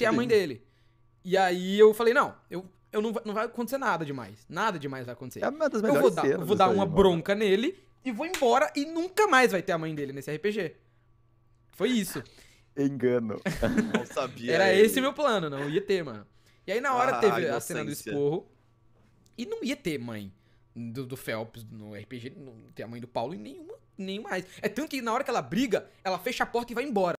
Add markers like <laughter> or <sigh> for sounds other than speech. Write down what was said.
que é a mãe dele. E aí eu falei, não, eu, eu não, não vai acontecer nada demais. Nada demais vai acontecer. É uma das eu vou dar, cenas, vou dar uma aí, bronca mano. nele e vou embora e nunca mais vai ter a mãe dele nesse RPG. Foi isso. <laughs> Engano. <laughs> não sabia. Era ele. esse meu plano, não ia ter, mano. E aí na hora ah, teve a, a cena do esporro. E não ia ter mãe do, do Phelps no RPG, não ter a mãe do Paulo e nenhuma, nenhuma mais. É tanto que na hora que ela briga, ela fecha a porta e vai embora.